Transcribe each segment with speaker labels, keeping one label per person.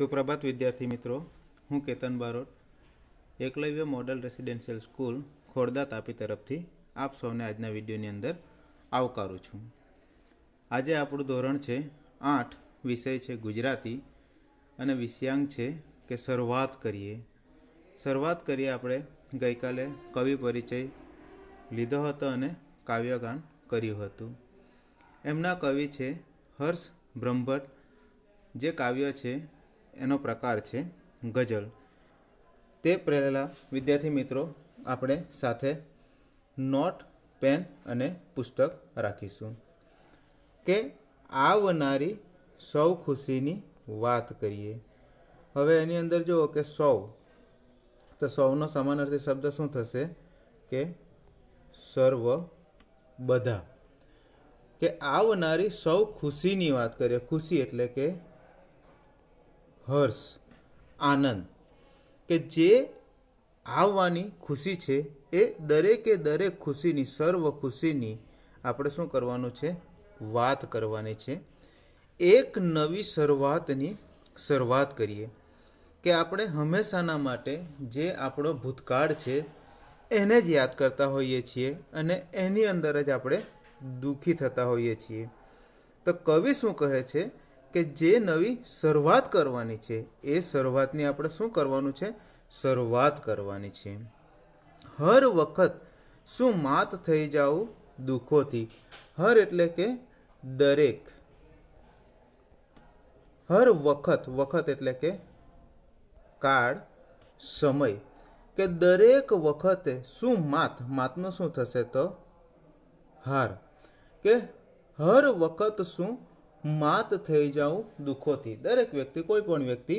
Speaker 1: સુપ્રભાત વિદ્યાર્થી મિત્રો હું Ketan Barot Eklavya model residential school Khodda Tapi તરફથી આપ સૌને આજના વિડીયોની અંદર આવકારું છું આજે આપણું ધોરણ છે આઠ વિષય છે ગુજરાતી અને વિષયાંક છે કે શરૂઆત કરીએ શરૂઆત કરીએ આપણે ગઈકાલે કવિ પરિચય લીધો હતો અને કાવ્યગાન કર્યું હતું એમના કવિ છે હર્ષ બ્રહ્મભટ્ટ જે કાવ્ય છે એનો પ્રકાર છે ગઝલ તે પ્રેરેલા વિદ્યાર્થી મિત્રો આપણે સાથે નોટ પેન અને પુસ્તક રાખીશું કે આવનારી સૌ ખુશીની વાત કરીએ હવે એની અંદર જુઓ કે સૌ તો સૌનો સમાનાર્થી શબ્દ શું થશે કે સર્વ બધા કે આવનારી સૌ ખુશીની વાત કરીએ ખુશી એટલે કે હર્ષ આનંદ કે જે આવવાની ખુશી છે એ દરેકે દરેક ખુશીની સર્વ ખુશીની આપણે શું કરવાનું છે વાત કરવાની છે એક નવી શરૂઆતની શરૂઆત કરીએ કે આપણે હંમેશાના માટે જે આપણો ભૂતકાળ છે એને જ યાદ કરતા હોઈએ છીએ અને એની અંદર જ આપણે દુઃખી થતા હોઈએ છીએ તો કવિ શું કહે છે કે જે નવી શરૂઆત કરવાની છે એ શરૂઆતની આપણે શું કરવાનું છે શરૂઆત કરવાની છે હર વખત શું માત થઈ જાવું દુઃખોથી હર એટલે કે દરેક હર વખત વખત એટલે કે કાળ સમય કે દરેક વખતે શું માત માતનો શું થશે તો હાર કે હર વખત શું માત થઈ જાઉં દુઃખોથી દરેક વ્યક્તિ કોઈ પણ વ્યક્તિ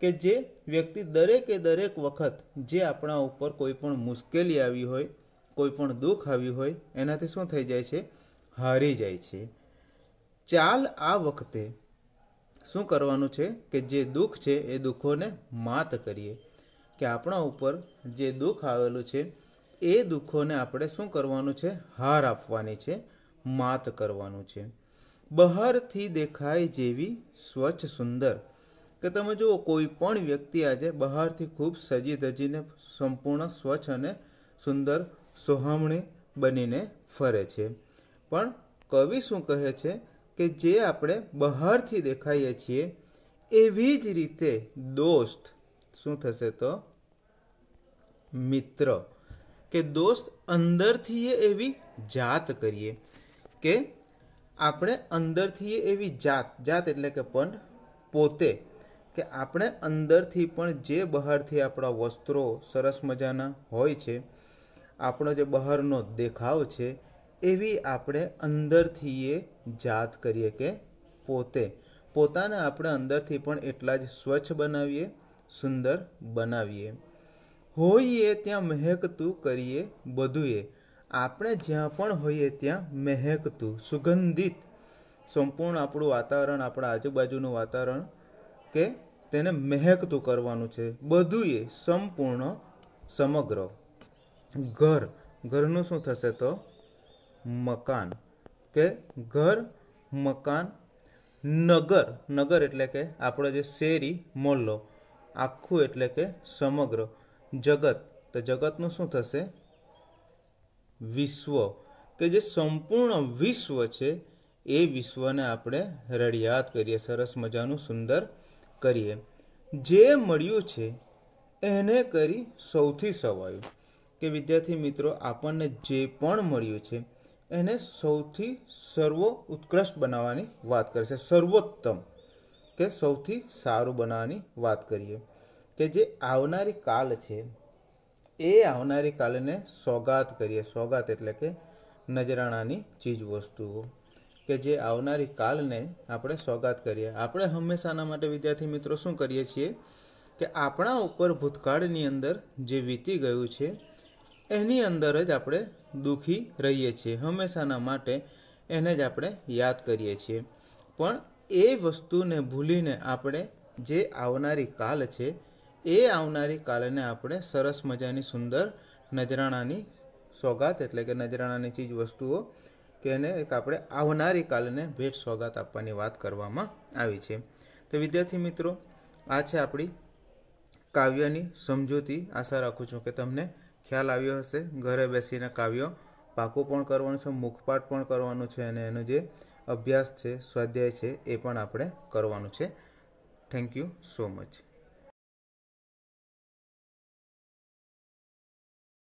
Speaker 1: કે જે વ્યક્તિ દરેકે દરેક વખત જે આપણા ઉપર કોઈ પણ મુશ્કેલી આવી હોય કોઈ પણ દુઃખ આવ્યું હોય એનાથી શું થઈ જાય છે હારી જાય છે ચાલ આ વખતે શું કરવાનું છે કે જે દુઃખ છે એ દુઃખોને માત કરીએ કે આપણા ઉપર જે દુઃખ આવેલું છે એ દુઃખોને આપણે શું કરવાનું છે હાર આપવાની છે માત કરવાનું છે બહારથી દેખાય જેવી સ્વચ્છ સુંદર કે તમે જુઓ કોઈ પણ વ્યક્તિ આજે બહારથી ખૂબ સજી ધજીને સંપૂર્ણ સ્વચ્છ અને સુંદર સોહામણી બનીને ફરે છે પણ કવિ શું કહે છે કે જે આપણે બહારથી દેખાઈએ છીએ એવી જ રીતે દોસ્ત શું થશે તો મિત્ર કે દોસ્ત અંદરથી એવી જાત કરીએ કે આપણે અંદરથી એવી જાત જાત એટલે કે પણ પોતે કે આપણે અંદરથી પણ જે બહારથી આપણા વસ્ત્રો સરસ મજાના હોય છે આપણો જે બહારનો દેખાવ છે એવી આપણે અંદરથી એ જાત કરીએ કે પોતે પોતાને આપણે અંદરથી પણ એટલા જ સ્વચ્છ બનાવીએ સુંદર બનાવીએ હોઈએ ત્યાં મહેકતું કરીએ બધું આપણે જ્યાં પણ હોઈએ ત્યાં મહેકતું સુગંધિત સંપૂર્ણ આપણું વાતાવરણ આપણા આજુબાજુનું વાતાવરણ કે તેને મહેકતું કરવાનું છે બધું સંપૂર્ણ સમગ્ર ઘર ઘરનું શું થશે તો મકાન કે ઘર મકાન નગર નગર એટલે કે આપણો જે શેરી મોલ્લો આખું એટલે કે સમગ્ર જગત તો જગતનું શું થશે વિશ્વ કે જે સંપૂર્ણ વિશ્વ છે એ વિશ્વને આપણે રડિયાત કરીએ સરસ મજાનું સુંદર કરીએ જે મળ્યું છે એને કરી સૌથી સવાયું કે વિદ્યાર્થી મિત્રો આપણને જે પણ મળ્યું છે એને સૌથી સર્વ ઉત્કૃષ્ટ બનાવવાની વાત કરે છે સર્વોત્તમ કે સૌથી સારું બનાવવાની વાત કરીએ કે જે આવનારી કાલ છે એ આવનારી કાલને સોગાત કરીએ સોગાત એટલે કે નજરાણાની ચીજ વસ્તુઓ કે જે આવનારી કાલને આપણે સોગાત કરીએ આપણે હંમેશાના માટે વિદ્યાર્થી મિત્રો શું કરીએ છીએ કે આપણા ઉપર ભૂતકાળની અંદર જે વીતી ગયું છે એની અંદર જ આપણે દુઃખી રહીએ છીએ હંમેશાના માટે એને જ આપણે યાદ કરીએ છીએ પણ એ વસ્તુને ભૂલીને આપણે જે આવનારી કાલ છે એ આવનારી કાલને આપણે સરસ મજાની સુંદર નજરાણાની સોગાત એટલે કે નજરાણાની ચીજ વસ્તુઓ કે એને એક આપણે આવનારી કાલને ભેટ સોગાત આપવાની વાત કરવામાં આવી છે તો વિદ્યાર્થી મિત્રો આ છે આપણી કાવ્યની સમજૂતી આશા રાખું છું કે તમને ખ્યાલ આવ્યો હશે ઘરે બેસીને કાવ્યો પાકું પણ કરવાનું છે મુખપાઠ પણ કરવાનું છે અને એનો જે અભ્યાસ છે સ્વાધ્યાય છે એ પણ આપણે કરવાનું છે થેન્ક યુ સો મચ